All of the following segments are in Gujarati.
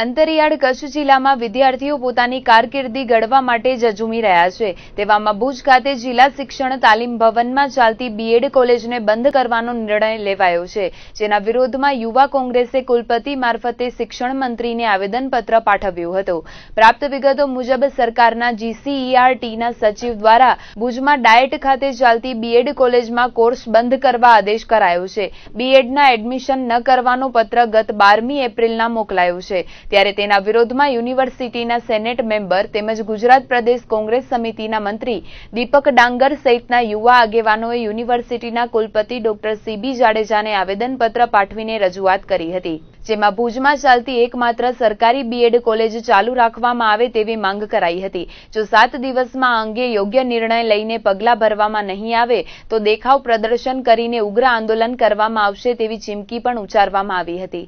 અંતરિયાળ કચ્છ જિલ્લામાં વિદ્યાર્થીઓ પોતાની કારકિર્દી ઘડવા માટે જ રહ્યા છે તેવામાં ભુજ ખાતે જિલ્લા શિક્ષણ તાલીમ ભવનમાં ચાલતી બીએડ કોલેજને બંધ કરવાનો નિર્ણય લેવાયો છે જેના વિરોધમાં યુવા કોંગ્રેસે કુલપતિ મારફતે શિક્ષણ મંત્રીને આવેદનપત્ર પાઠવ્યું હતું પ્રાપ્ત વિગતો મુજબ સરકારના જીસીઈઆરટીના e સચિવ દ્વારા ભુજમાં ડાયટ ખાતે ચાલતી બીએડ કોલેજમાં કોર્સ બંધ કરવા આદેશ કરાયો છે બીએડના એડમિશન ન કરવાનો પત્ર ગત બારમી એપ્રિલના મોકલાયો છે ત્યારે તેના વિરોધમાં યુનિવર્સિટીના સેનેટ મેમ્બર તેમજ ગુજરાત પ્રદેશ કોંગ્રેસ સમિતિના મંત્રી દીપક ડાંગર સહિતના યુવા આગેવાનોએ યુનિવર્સિટીના કુલપતિ ડોક્ટર સીબી જાડેજાને આવેદનપત્ર પાઠવીને રજૂઆત કરી હતી જેમાં ભુજમાં ચાલતી એકમાત્ર સરકારી બીએડ કોલેજ ચાલુ રાખવામાં આવે તેવી માંગ કરાઈ હતી જો સાત દિવસમાં આ અંગે યોગ્ય નિર્ણય લઈને પગલાં ભરવામાં નહીં આવે તો દેખાવ પ્રદર્શન કરીને ઉગ્ર આંદોલન કરવામાં આવશે તેવી ચીમકી પણ ઉચ્ચારવામાં આવી હતી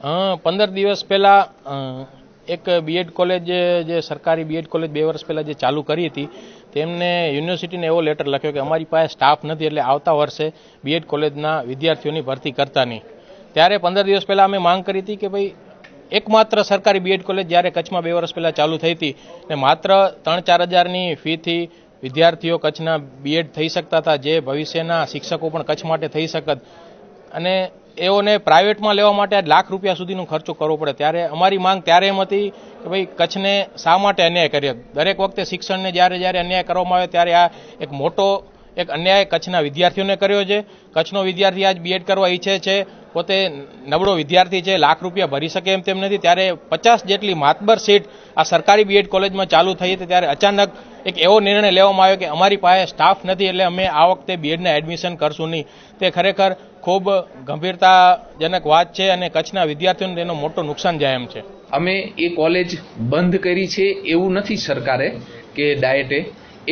પંદર દિવસ પહેલાં એક બીએડ કોલેજ જે સરકારી બીએડ કોલેજ બે વર્ષ પહેલાં જે ચાલુ કરી હતી તેમને યુનિવર્સિટીને એવો લેટર લખ્યો કે અમારી પાસે સ્ટાફ નથી એટલે આવતા વર્ષે બીએડ કોલેજના વિદ્યાર્થીઓની ભરતી કરતા નહીં ત્યારે પંદર દિવસ પહેલાં અમે માંગ કરી હતી કે ભાઈ એકમાત્ર સરકારી બીએડ કોલેજ જ્યારે કચ્છમાં બે વર્ષ પહેલાં ચાલુ થઈ હતી ને માત્ર ત્રણ ચાર હજારની ફીથી વિદ્યાર્થીઓ કચ્છના બીએડ થઈ શકતા હતા જે ભવિષ્યના શિક્ષકો પણ કચ્છ માટે થઈ શકત અને એઓને પ્રાઇવેટમાં લેવા માટે લાખ રૂપિયા સુધીનો ખર્ચો કરવો પડે ત્યારે અમારી માંગ ત્યારે એમ હતી કે ભાઈ કચ્છને શા માટે અન્યાય કરીએ દરેક વખતે શિક્ષણને જ્યારે જ્યારે અન્યાય કરવામાં આવે ત્યારે આ એક મોટો એક અન્યાય કચ્છના વિદ્યાર્થીઓને કર્યો છે કચ્છનો વિદ્યાર્થી આજ બીએડ કરવા ઈચ્છે છે પોતે નબળો વિદ્યાર્થી છે લાખ રૂપિયા ભરી શકે એમ તેમ નથી ત્યારે પચાસ જેટલી માતબર સીટ આ સરકારી બીએડ કોલેજમાં ચાલુ થઈ હતી ત્યારે અચાનક એક એવો નિર્ણય લેવામાં આવ્યો કે અમારી પાસે સ્ટાફ નથી એટલે અમે આ વખતે બીએડને એડમિશન કરશું નહીં તે ખરેખર ખૂબ ગંભીરતાજનક વાત છે અને કચ્છના વિદ્યાર્થીઓને તેનો મોટો નુકસાન જાય એમ છે અમે એ કોલેજ બંધ કરી છે એવું નથી સરકારે કે ડાયટે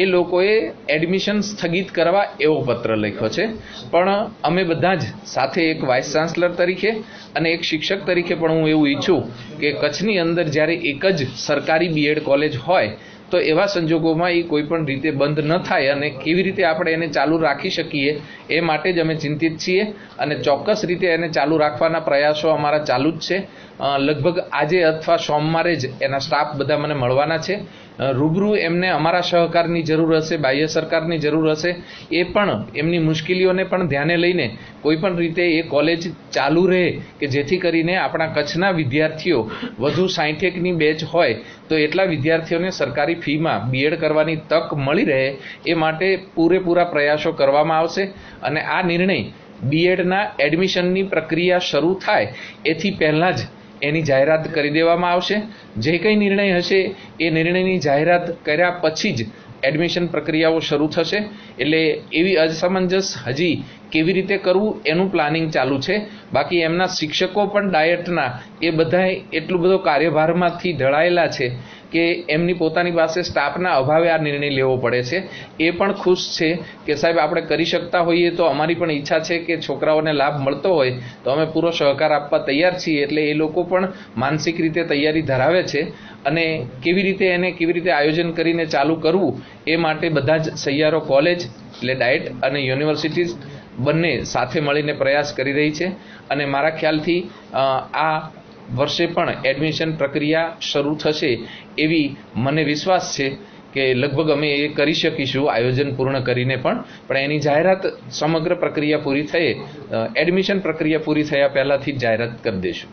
એ લોકોએ એડમિશન સ્થગિત કરવા એવો પત્ર લખ્યો છે પણ અમે બધા જ સાથે એક વાઇસ ચાન્સલર તરીકે અને એક શિક્ષક તરીકે પણ હું એવું ઈચ્છું કે કચ્છની અંદર જ્યારે એક જ સરકારી બીએડ કોલેજ હોય તો એવા સંજોગોમાં એ કોઈ પણ રીતે બંધ ન થાય અને કેવી રીતે આપણે એને ચાલુ રાખી શકીએ એ માટે જ અમે ચિંતિત છીએ અને ચોક્કસ રીતે એને ચાલુ રાખવાના પ્રયાસો અમારા ચાલુ જ છે લગભગ આજે અથવા સોમવારે જ એના સ્ટાફ બધા મને મળવાના છે રૂબરૂ એમને અમારા સહકારની જરૂર હશે બાહ્ય સરકારની જરૂર હશે એ પણ એમની મુશ્કેલીઓને પણ ધ્યાને લઈને કોઈપણ રીતે એ કોલેજ ચાલુ રહે કે જેથી કરીને આપણા કચ્છના વિદ્યાર્થીઓ વધુ સાહીઠેકની બેચ હોય તો એટલા વિદ્યાર્થીઓને સરકારી ફીમાં બીએડ કરવાની તક મળી રહે એ માટે પૂરેપૂરા પ્રયાસો કરવામાં આવશે અને આ નિર્ણય બીએડના એડમિશનની પ્રક્રિયા શરૂ થાય એથી પહેલાં જ એની જાહેરાત કરી દેવામાં આવશે જે કંઈ નિર્ણય હશે એ નિર્ણયની જાહેરાત કર્યા પછી જ એડમિશન પ્રક્રિયાઓ શરૂ થશે એટલે એવી અસમંજસ હજી કેવી રીતે કરવું એનું પ્લાનિંગ ચાલુ છે બાકી એમના શિક્ષકો પણ ડાયટના એ બધાએ એટલું બધો કાર્યભારમાંથી ઢળાયેલા છે કે એમની પોતાની પાસે સ્ટાફના અભાવે આ નિર્ણય લેવો પડે છે એ પણ ખુશ છે કે સાહેબ આપણે કરી શકતા હોઈએ તો અમારી પણ ઈચ્છા છે કે છોકરાઓને લાભ મળતો હોય તો અમે પૂરો સહકાર આપવા તૈયાર છીએ એટલે એ લોકો પણ માનસિક રીતે તૈયારી ધરાવે છે અને કેવી રીતે એને કેવી રીતે આયોજન કરીને ચાલુ કરવું એ માટે બધા જ સહિયારો કોલેજ એટલે ડાયટ અને યુનિવર્સિટીઝ બંને સાથે મળીને પ્રયાસ કરી રહી છે અને મારા ખ્યાલથી આ વર્ષે પણ એડમિશન પ્રક્રિયા શરૂ થશે એવી મને વિશ્વાસ છે કે લગભગ અમે એ કરી શકીશું આયોજન પૂર્ણ કરીને પણ પણ એની જાહેરાત સમગ્ર પ્રક્રિયા પૂરી થયે એડમિશન પ્રક્રિયા પૂરી થયા પહેલાંથી જ જાહેરાત કરી દઈશું